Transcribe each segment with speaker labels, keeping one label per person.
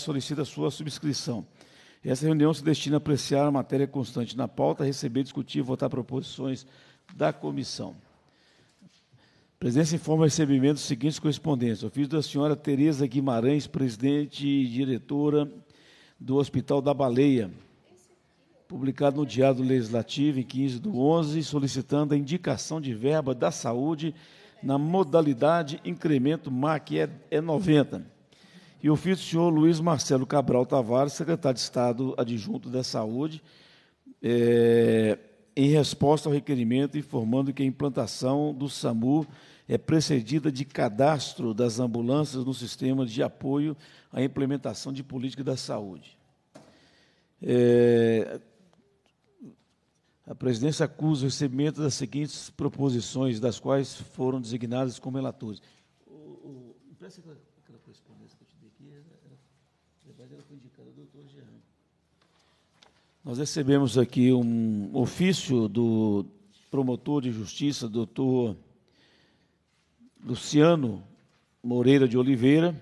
Speaker 1: solicita sua subscrição. Essa reunião se destina a apreciar a matéria constante na pauta, receber, discutir e votar proposições da comissão. A presidência informa o recebimento dos seguintes correspondentes. Ofício da senhora Tereza Guimarães, presidente e diretora do Hospital da Baleia, publicado no Diário Legislativo, em 15 do 11, solicitando a indicação de verba da saúde na modalidade incremento MAC é, é 90 e ofício do senhor Luiz Marcelo Cabral Tavares, secretário de Estado adjunto da Saúde, é, em resposta ao requerimento, informando que a implantação do SAMU é precedida de cadastro das ambulâncias no sistema de apoio à implementação de política da saúde. É, a presidência acusa o recebimento das seguintes proposições, das quais foram designadas como relatores. O, o, nós recebemos aqui um ofício do promotor de justiça, doutor Luciano Moreira de Oliveira,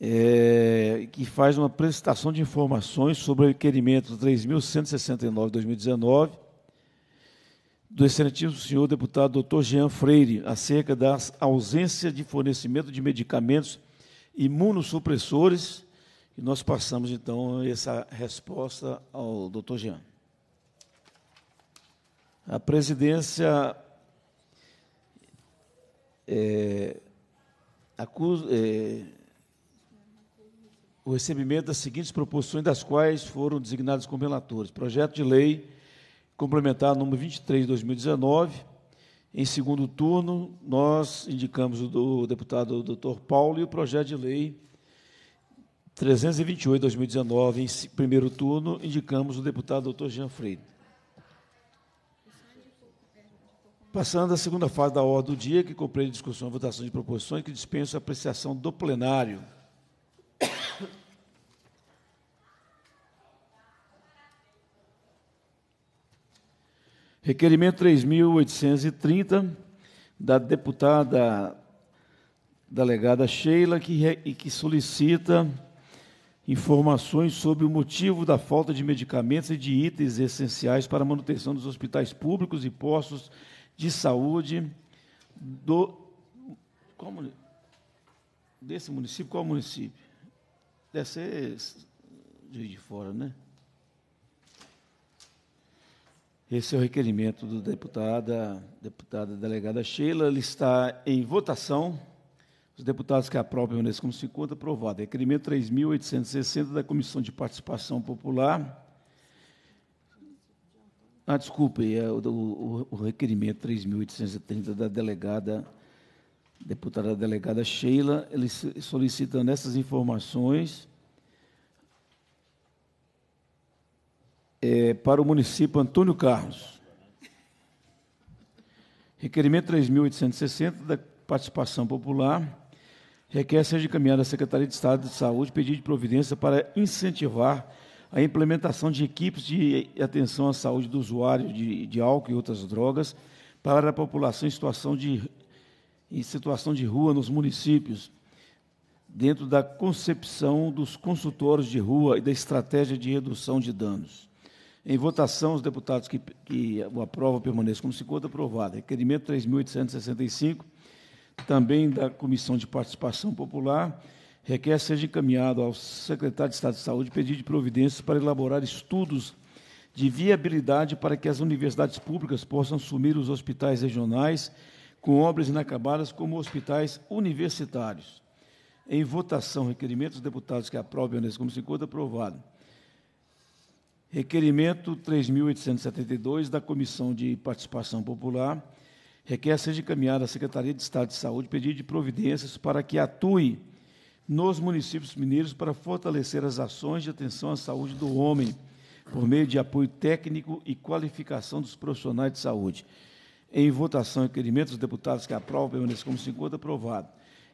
Speaker 1: é, que faz uma prestação de informações sobre o requerimento 3.169-2019 do excelentíssimo senhor deputado doutor Jean Freire, acerca da ausência de fornecimento de medicamentos imunossupressores. E nós passamos então essa resposta ao Dr. Jean. A presidência é, acusa, é, o recebimento das seguintes proposições, das quais foram designados como relatores: projeto de lei complementar número 23 de 2019 em segundo turno, nós indicamos o deputado Dr. Paulo e o projeto de lei 328-2019. Em primeiro turno, indicamos o deputado Dr. Jean Freire. Passando à segunda fase da ordem do dia, que compreende discussão e votação de proposições que dispensa a apreciação do plenário. Requerimento 3.830 da deputada delegada Sheila, que, que solicita informações sobre o motivo da falta de medicamentos e de itens essenciais para a manutenção dos hospitais públicos e postos de saúde do desse município, qual município? Deve ser de fora, né? Esse é o requerimento do deputada, deputada delegada Sheila. Ele está em votação. Os deputados que aprovam nesse como 50, aprovado. Requerimento 3.860 da Comissão de Participação Popular. Ah, desculpe, é o, o, o requerimento 3.830 da delegada, deputada delegada Sheila, ele solicita nessas informações é, para o município Antônio Carlos. Requerimento 3.860 da participação popular requer seja encaminhada à Secretaria de Estado de Saúde pedido de providência para incentivar a implementação de equipes de atenção à saúde do usuário de, de álcool e outras drogas para a população em situação de, em situação de rua nos municípios, dentro da concepção dos consultórios de rua e da estratégia de redução de danos. Em votação, os deputados que, que o aprovam permaneçam como se encontra aprovado. Requerimento 3.865, também da Comissão de Participação Popular, requer seja encaminhado ao secretário de Estado de Saúde pedido de providências para elaborar estudos de viabilidade para que as universidades públicas possam assumir os hospitais regionais com obras inacabadas como hospitais universitários. Em votação, requerimento dos deputados que aprovam permaneçam como se encontra aprovado. Requerimento 3.872 da Comissão de Participação Popular requer seja encaminhada à Secretaria de Estado de Saúde pedido de providências para que atue nos municípios mineiros para fortalecer as ações de atenção à saúde do homem, por meio de apoio técnico e qualificação dos profissionais de saúde. Em votação, requerimento dos deputados que aprovam permaneçam como segundo aprovado.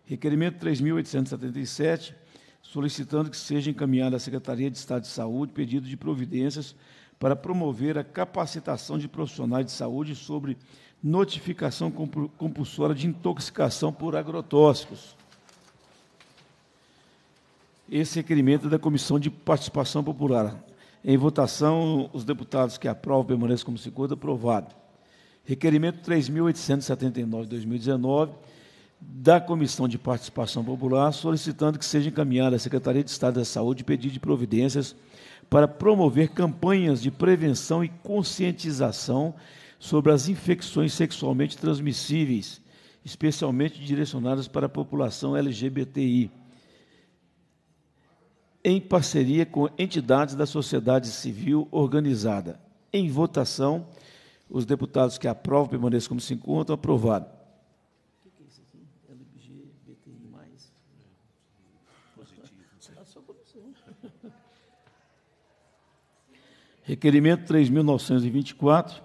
Speaker 1: Requerimento 3.877 solicitando que seja encaminhado à Secretaria de Estado de Saúde pedido de providências para promover a capacitação de profissionais de saúde sobre notificação compulsória de intoxicação por agrotóxicos. Esse requerimento é da Comissão de Participação Popular. Em votação, os deputados que aprovam permanecem como se aprovado. Requerimento 3.879, 2019, da Comissão de Participação Popular, solicitando que seja encaminhada à Secretaria de Estado da Saúde pedido de providências para promover campanhas de prevenção e conscientização sobre as infecções sexualmente transmissíveis, especialmente direcionadas para a população LGBTI, em parceria com entidades da sociedade civil organizada. Em votação, os deputados que aprovam permaneçam como se encontram, aprovado. Requerimento 3.924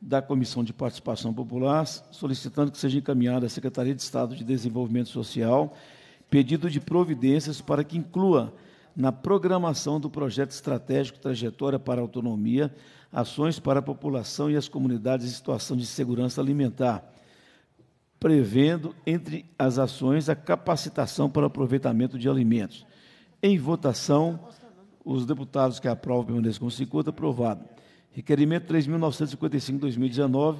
Speaker 1: da Comissão de Participação Popular, solicitando que seja encaminhada à Secretaria de Estado de Desenvolvimento Social pedido de providências para que inclua na programação do projeto estratégico Trajetória para a Autonomia ações para a população e as comunidades em situação de segurança alimentar, prevendo entre as ações a capacitação para aproveitamento de alimentos. Em votação. Os deputados que aprovam permaneçam com 50. Aprovado. Requerimento 3.955-2019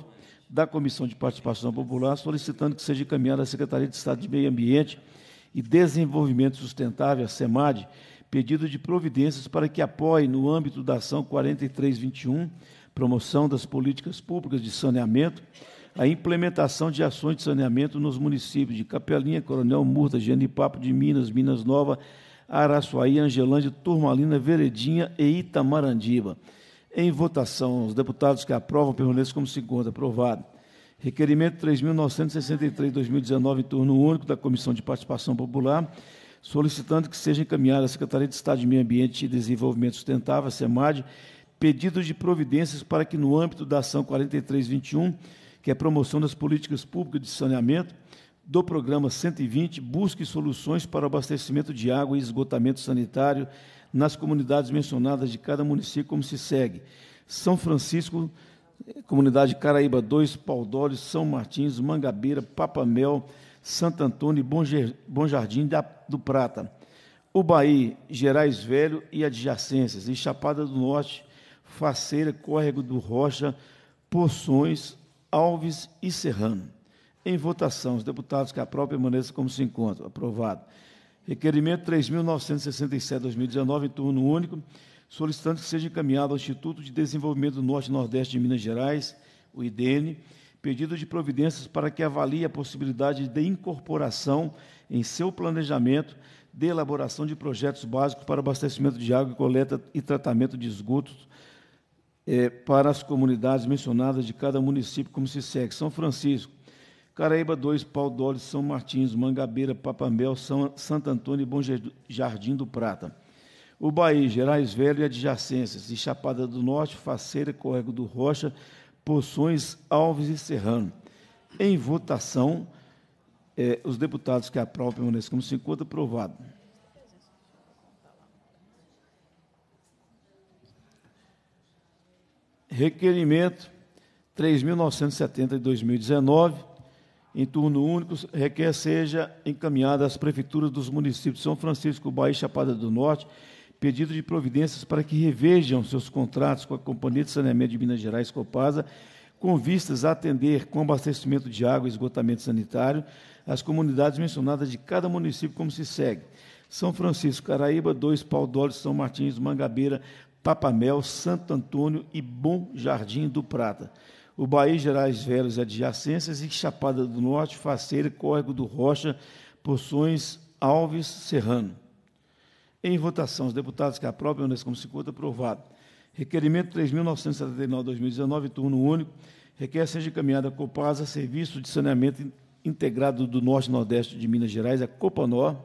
Speaker 1: da Comissão de Participação Popular, solicitando que seja encaminhada à Secretaria de Estado de Meio Ambiente e Desenvolvimento Sustentável, a SEMAD, pedido de providências para que apoie, no âmbito da Ação 4321, Promoção das Políticas Públicas de Saneamento, a implementação de ações de saneamento nos municípios de Capelinha, Coronel Murta, Genipapo de Minas, Minas Nova, Araçuaí, Angelândia, Turmalina, Veredinha e Itamarandiba. Em votação, os deputados que aprovam permaneçam como segundo Aprovado. Requerimento 3.963, 2019, em turno único da Comissão de Participação Popular, solicitando que seja encaminhada à Secretaria de Estado de Meio Ambiente e Desenvolvimento Sustentável, a SEMAD, pedido de providências para que, no âmbito da Ação 4321, que é a promoção das políticas públicas de saneamento, do programa 120 busque soluções para o abastecimento de água e esgotamento sanitário nas comunidades mencionadas de cada município, como se segue: São Francisco, comunidade Caraíba 2, Paldórios, São Martins, Mangabeira, Papamel, Santo Antônio e Bom Jardim do Prata. Ubaí, Gerais Velho e adjacências, e Chapada do Norte, Faceira, Córrego do Rocha, Poções, Alves e Serrano em votação. Os deputados que a própria maneira como se encontra Aprovado. Requerimento 3.967-2019, em turno único, solicitando que seja encaminhado ao Instituto de Desenvolvimento do Norte e Nordeste de Minas Gerais, o IDN, pedido de providências para que avalie a possibilidade de incorporação em seu planejamento de elaboração de projetos básicos para abastecimento de água e coleta e tratamento de esgotos é, para as comunidades mencionadas de cada município, como se segue. São Francisco, Caraíba 2, Pau Dólio, São Martins, Mangabeira, Papamel, São, Santo Antônio e Bom Jardim do Prata. Ubaí, Gerais Velho e adjacências, e Chapada do Norte, Faceira, Córrego do Rocha, Poções, Alves e Serrano. Em votação, eh, os deputados que aprovam permanecem como 50, aprovado. Requerimento 3.970 de 2019 em turno único, requer seja encaminhada às prefeituras dos municípios de São Francisco, Bahia e Chapada do Norte, pedido de providências para que revejam seus contratos com a Companhia de Saneamento de Minas Gerais, Copasa, com vistas a atender com abastecimento de água e esgotamento sanitário as comunidades mencionadas de cada município, como se segue. São Francisco, Caraíba, Dois Pau Dólares, São Martins, Mangabeira, Papamel, Santo Antônio e Bom Jardim do Prata o Bahia Gerais Velhos adjacências e Chapada do Norte, Faceira, Córrego do Rocha, Poções, Alves, Serrano. Em votação, os deputados que aprovam, unanimidade como se conta aprovado. Requerimento 3.979-2019, turno único, requer seja encaminhada a Copasa, Serviço de Saneamento Integrado do Norte e Nordeste de Minas Gerais, a Copanor,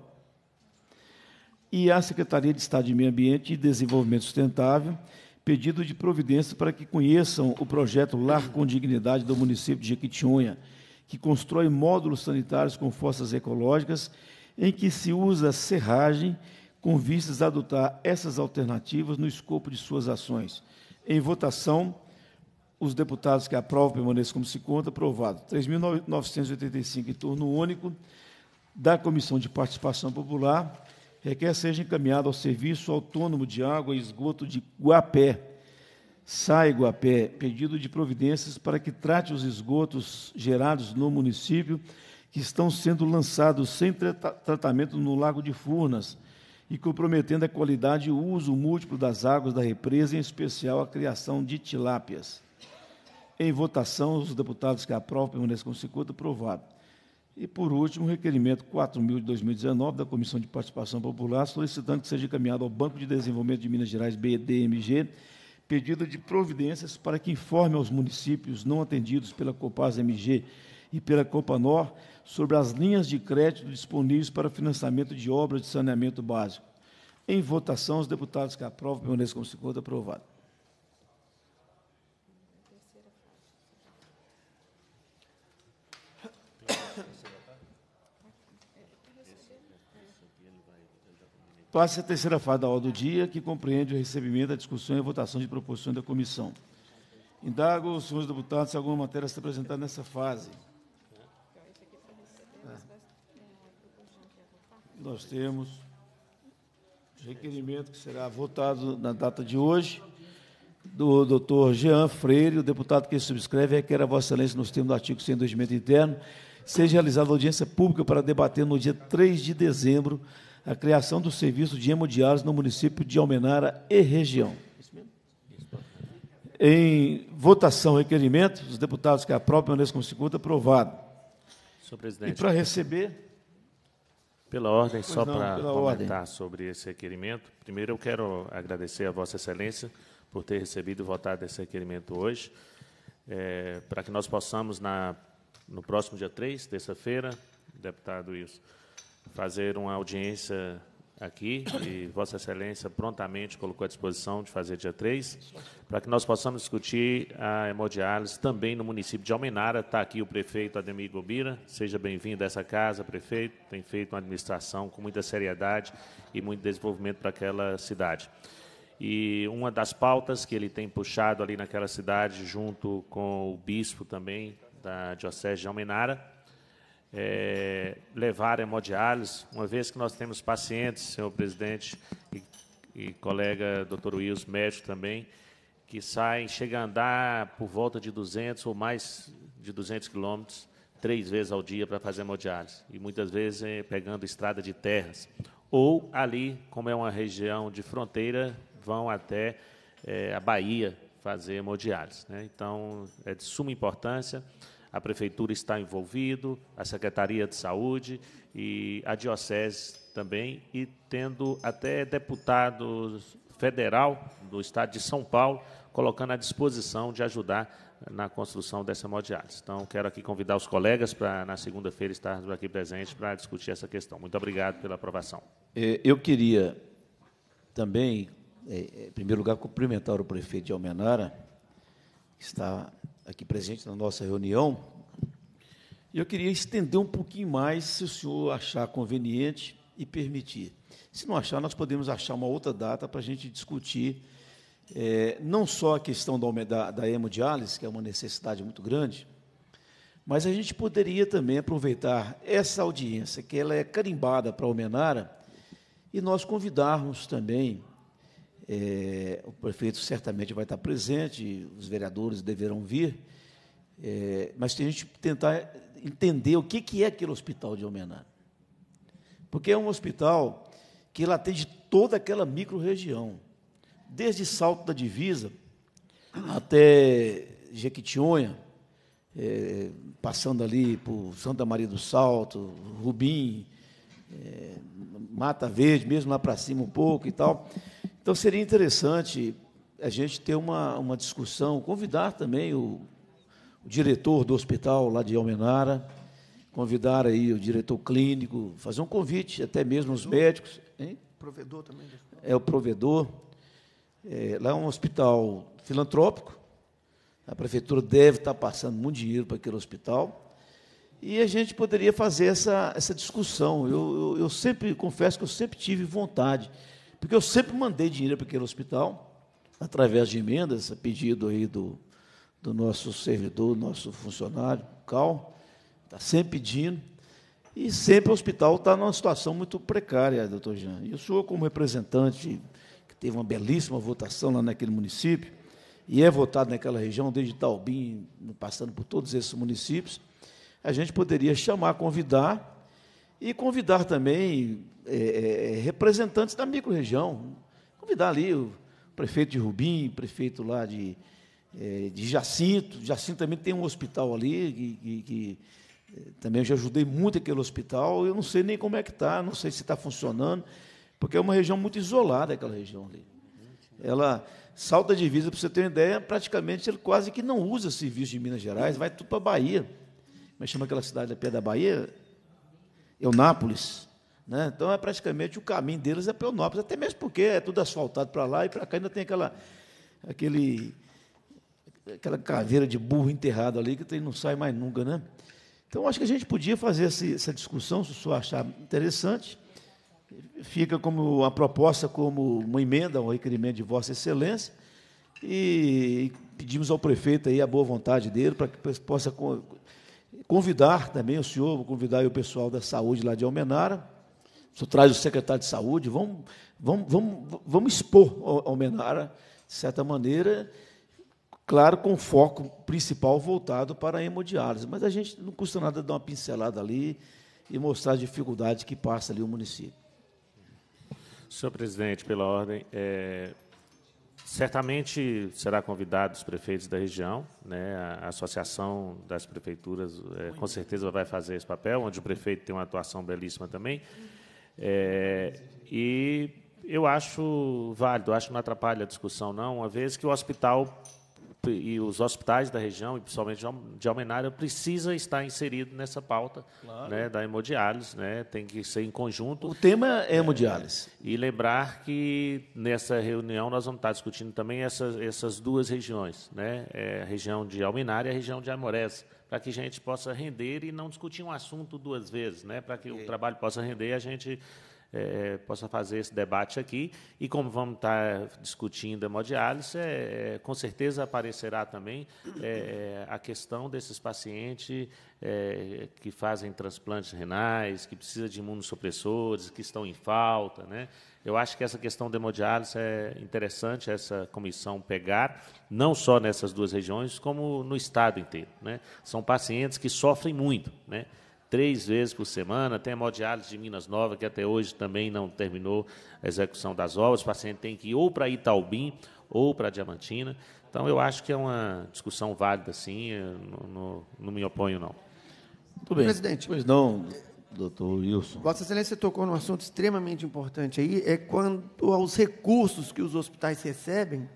Speaker 1: e à Secretaria de Estado de Meio Ambiente e Desenvolvimento Sustentável, pedido de providência para que conheçam o projeto Lar com Dignidade do município de Jequitinhonha, que constrói módulos sanitários com forças ecológicas, em que se usa serragem com vistas a adotar essas alternativas no escopo de suas ações. Em votação, os deputados que aprovam permaneçam como se conta, aprovado. 3.985 em turno único da Comissão de Participação Popular, requer seja encaminhado ao Serviço Autônomo de Água e Esgoto de Guapé, SAI Guapé, pedido de providências para que trate os esgotos gerados no município que estão sendo lançados sem tratamento no Lago de Furnas e comprometendo a qualidade e o uso múltiplo das águas da represa, em especial a criação de tilápias. Em votação, os deputados que aprovam permanecem com 50, aprovado. E, por último, o requerimento 4.000 de 2019 da Comissão de Participação Popular, solicitando que seja encaminhado ao Banco de Desenvolvimento de Minas Gerais, BDMG, pedido de providências para que informe aos municípios não atendidos pela Copaz MG e pela Copanor sobre as linhas de crédito disponíveis para financiamento de obras de saneamento básico. Em votação, os deputados que aprovam permaneçam como se encontra aprovado. Passa a terceira fase da ordem do dia, que compreende o recebimento, a discussão e a votação de proposições da comissão. Indago os senhores deputados se alguma matéria está apresentada nessa fase. Nós temos requerimento que será votado na data de hoje do doutor Jean Freire, o deputado que subscreve, requer é a Vossa Excelência, nos termos do artigo 100 do regimento interno, seja realizada audiência pública para debater no dia 3 de dezembro a criação do serviço de hemodiálise no município de Almenara e região. Em votação, requerimento, os deputados que aprovam permaneçam como segundo, aprovado.
Speaker 2: Senhor presidente. E para receber. Pela ordem, só para comentar ordem. sobre esse requerimento. Primeiro, eu quero agradecer a Vossa Excelência por ter recebido e votado esse requerimento hoje, é, para que nós possamos, na, no próximo dia 3, terça-feira, deputado Wilson, fazer uma audiência aqui e Vossa Excelência prontamente colocou à disposição de fazer dia 3, para que nós possamos discutir a hemodiálise também no município de Almenara. Está aqui o prefeito Ademir Gobira, seja bem-vindo a essa casa, prefeito, tem feito uma administração com muita seriedade e muito desenvolvimento para aquela cidade. E uma das pautas que ele tem puxado ali naquela cidade, junto com o bispo também da Diocese de Almenara, é, levar hemodiálise, uma vez que nós temos pacientes, senhor presidente e, e colega doutor Wilson, médico também, que saem, chega a andar por volta de 200 ou mais de 200 quilômetros, três vezes ao dia para fazer hemodiálise, e muitas vezes é, pegando estrada de terras. Ou ali, como é uma região de fronteira, vão até é, a Bahia fazer hemodiálise. Né? Então, é de suma importância a prefeitura está envolvido, a Secretaria de Saúde e a diocese também, e tendo até deputado federal do estado de São Paulo colocando à disposição de ajudar na construção dessa hemodiálise. Então, quero aqui convidar os colegas para, na segunda-feira, estarmos aqui presentes para discutir essa questão. Muito obrigado pela aprovação.
Speaker 1: É, eu queria também, é, é, em primeiro lugar, cumprimentar o prefeito de Almenara, que está aqui presente na nossa reunião. Eu queria estender um pouquinho mais, se o senhor achar conveniente e permitir. Se não achar, nós podemos achar uma outra data para a gente discutir é, não só a questão da, da, da hemodiálise, que é uma necessidade muito grande, mas a gente poderia também aproveitar essa audiência, que ela é carimbada para a Homenara, e nós convidarmos também é, o prefeito certamente vai estar presente, os vereadores deverão vir, é, mas tem gente que tentar entender o que, que é aquele hospital de Almenar. Porque é um hospital que ele atende toda aquela micro-região, desde Salto da Divisa até Jequitinhonha, é, passando ali por Santa Maria do Salto, Rubim, é, Mata Verde, mesmo lá para cima um pouco e tal. Então seria interessante a gente ter uma, uma discussão, convidar também o, o diretor do hospital lá de Almenara, convidar aí o diretor clínico, fazer um convite, até mesmo os médicos. Hein? Provedor também. É o provedor. É, lá é um hospital filantrópico. A prefeitura deve estar passando muito dinheiro para aquele hospital. E a gente poderia fazer essa, essa discussão. Eu, eu, eu sempre, confesso que eu sempre tive vontade porque eu sempre mandei dinheiro para aquele hospital, através de emendas, a pedido aí do, do nosso servidor, nosso funcionário, Cal, está sempre pedindo. E sempre o hospital está numa situação muito precária, doutor Jean. E o senhor, como representante, que teve uma belíssima votação lá naquele município, e é votado naquela região, desde Taubim, passando por todos esses municípios, a gente poderia chamar, convidar, e convidar também é, é, é, representantes da microrregião. Convidar ali o prefeito de Rubim, prefeito lá de, é, de Jacinto. Jacinto também tem um hospital ali que, que, que é, também eu já ajudei muito aquele hospital. Eu não sei nem como é que está, não sei se está funcionando, porque é uma região muito isolada aquela região ali. Ela salta de divisa, para você ter uma ideia, praticamente ele quase que não usa serviço de Minas Gerais, vai tudo para a Bahia. Mas chama aquela cidade da pé da Bahia, Eunápolis. Né? Então, é praticamente o caminho deles é Peonópolis, até mesmo porque é tudo asfaltado para lá e para cá ainda tem aquela, aquele, aquela caveira de burro enterrado ali que não sai mais nunca. Né? Então, acho que a gente podia fazer essa discussão, se o senhor achar interessante. Fica como a proposta, como uma emenda um requerimento de Vossa Excelência. E pedimos ao prefeito aí a boa vontade dele para que possa convidar também o senhor, convidar o pessoal da saúde lá de Almenara, tu traz o secretário de saúde, vamos, vamos, vamos, vamos expor ao Menara, de certa maneira, claro, com foco principal voltado para a hemodiálise. Mas a gente não custa nada dar uma pincelada ali e mostrar as dificuldades que passa ali o município.
Speaker 2: Senhor presidente, pela ordem, é, certamente será convidado os prefeitos da região, né? a Associação das Prefeituras é, com certeza vai fazer esse papel, onde o prefeito tem uma atuação belíssima também. É, e eu acho válido, acho que não atrapalha a discussão, não, uma vez que o hospital e os hospitais da região, e principalmente de Almenara, precisa estar inserido nessa pauta claro. né, da hemodiálise, né, tem que ser em conjunto. O tema é, é hemodiálise. É, e lembrar que nessa reunião nós vamos estar discutindo também essas, essas duas regiões, né, é, a região de Almenara e a região de Amores, para que a gente possa render e não discutir um assunto duas vezes, né, para que e... o trabalho possa render e a gente é, é, possa fazer esse debate aqui. E como vamos estar tá discutindo hemodiálise, é, é, com certeza aparecerá também é, é, a questão desses pacientes é, que fazem transplantes renais, que precisam de imunossupressores, que estão em falta. Né? Eu acho que essa questão da hemodiálise é interessante, essa comissão pegar, não só nessas duas regiões, como no estado inteiro. Né? São pacientes que sofrem muito. Né? três vezes por semana. Tem hemodiálise de Minas Nova, que até hoje também não terminou a execução das obras. O paciente tem que ir ou para Itaubim ou para Diamantina. Então, eu acho que é uma discussão válida, sim. Não, não, me oponho, não.
Speaker 3: Muito bem. Presidente. Pois não,
Speaker 2: doutor Wilson.
Speaker 3: Vossa Excelência tocou num assunto extremamente importante aí, é quanto aos recursos que os hospitais recebem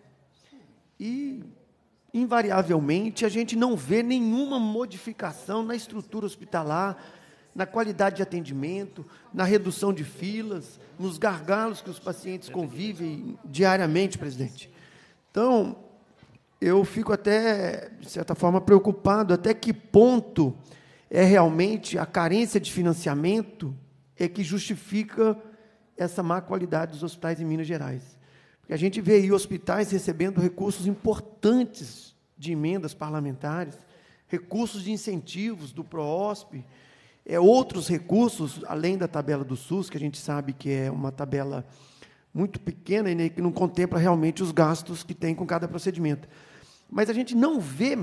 Speaker 3: e invariavelmente, a gente não vê nenhuma modificação na estrutura hospitalar, na qualidade de atendimento, na redução de filas, nos gargalos que os pacientes convivem diariamente, presidente. Então, eu fico até, de certa forma, preocupado até que ponto é realmente a carência de financiamento é que justifica essa má qualidade dos hospitais em Minas Gerais. Porque a gente vê aí hospitais recebendo recursos importantes de emendas parlamentares, recursos de incentivos do PROOSP, é, outros recursos, além da tabela do SUS, que a gente sabe que é uma tabela muito pequena e né, que não contempla realmente os gastos que tem com cada procedimento. Mas a gente não vê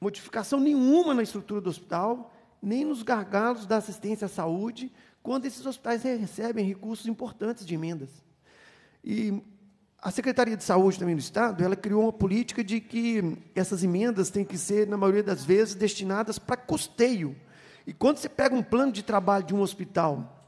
Speaker 3: modificação nenhuma na estrutura do hospital, nem nos gargalos da assistência à saúde, quando esses hospitais recebem recursos importantes de emendas. E a Secretaria de Saúde também do Estado, ela criou uma política de que essas emendas têm que ser, na maioria das vezes, destinadas para custeio. E quando você pega um plano de trabalho de um hospital,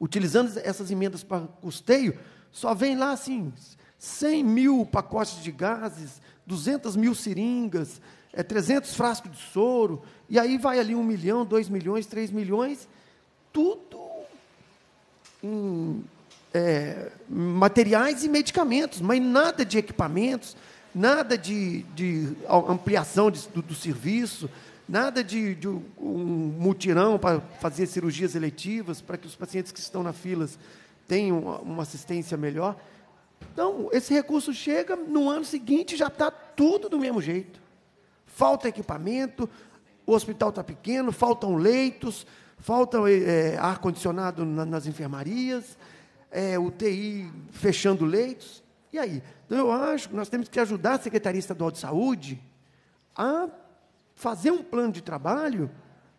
Speaker 3: utilizando essas emendas para custeio, só vem lá assim 100 mil pacotes de gases, 200 mil seringas, é, eh, 300 frascos de soro, e aí vai ali um milhão, dois milhões, três milhões, tudo em é, materiais e medicamentos, mas nada de equipamentos, nada de, de ampliação de, do, do, serviço, nada de, de um mutirão para fazer cirurgias eletivas, para que os pacientes que estão na filas tenham uma assistência melhor. Então, esse recurso chega, no ano seguinte já está tudo do mesmo jeito. Falta equipamento, o hospital está pequeno, faltam leitos, faltam é, é ar-condicionado na, nas enfermarias, é, UTI fechando leitos. E aí? Então, eu acho que nós temos que ajudar a Secretaria Estadual de Saúde a fazer um plano de trabalho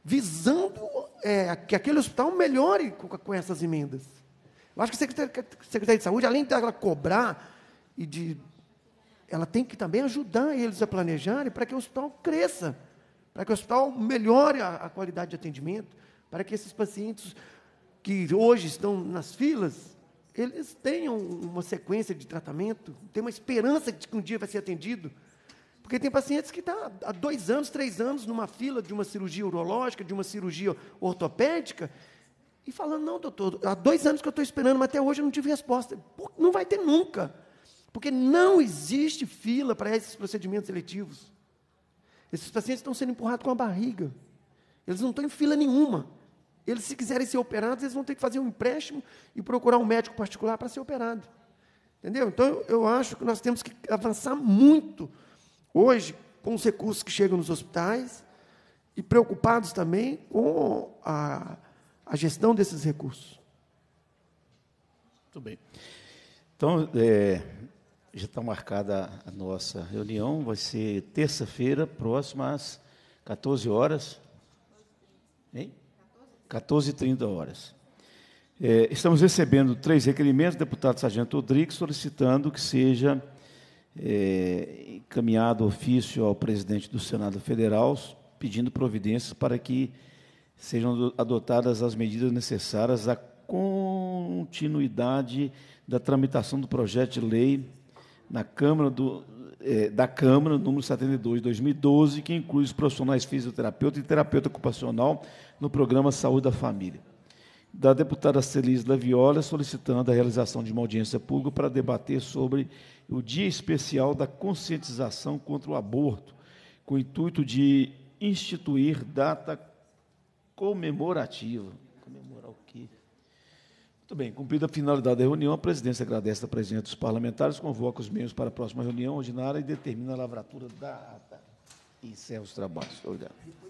Speaker 3: visando é, que aquele hospital melhore com, com, essas emendas. Eu acho que a Secretaria, a Secretaria de Saúde, além dela cobrar e de. Ela tem que também ajudar eles a planejarem para que o hospital cresça, para que o hospital melhore a, a qualidade de atendimento, para que esses pacientes que hoje estão nas filas eles tenham uma sequência de tratamento, tem uma esperança de que um dia vai ser atendido. Porque tem pacientes que estão tá há dois anos, três anos numa fila de uma cirurgia urológica, de uma cirurgia ortopédica, e falando: não, doutor, há dois anos que eu estou esperando, mas até hoje eu não tive resposta. Não vai ter nunca. Porque não existe fila para esses procedimentos seletivos. Esses pacientes estão sendo empurrados com a barriga. Eles não estão em fila nenhuma. Eles, se quiserem ser operados, eles vão ter que fazer um empréstimo e procurar um médico particular para ser operado. Entendeu? Então, eu, acho que nós temos que avançar muito hoje com os recursos que chegam nos hospitais e preocupados também com a, a gestão desses recursos. Muito bem.
Speaker 1: Então, é, já está marcada a nossa reunião, vai ser terça-feira, próxima às 14 horas. Hein? 14 h 30 horas. É, estamos recebendo três requerimentos, deputado Sargento Rodrigues, solicitando que seja é, encaminhado ofício ao presidente do Senado Federal, pedindo providências para que sejam adotadas as medidas necessárias à continuidade da tramitação do projeto de lei na Câmara do, é, da Câmara, número 72 de 2012, que inclui os profissionais fisioterapeuta e terapeuta ocupacional no programa Saúde da Família. Da deputada Celis Laviola, solicitando a realização de uma audiência pública para debater sobre o Dia Especial da Conscientização contra o Aborto, com o intuito de instituir data comemorativa. Muito bem, cumprida a finalidade da reunião, a presidência agradece a presença dos parlamentares, convoca os membros para a próxima reunião ordinária e determina a lavratura da ata. Encerra os trabalhos. Obrigado.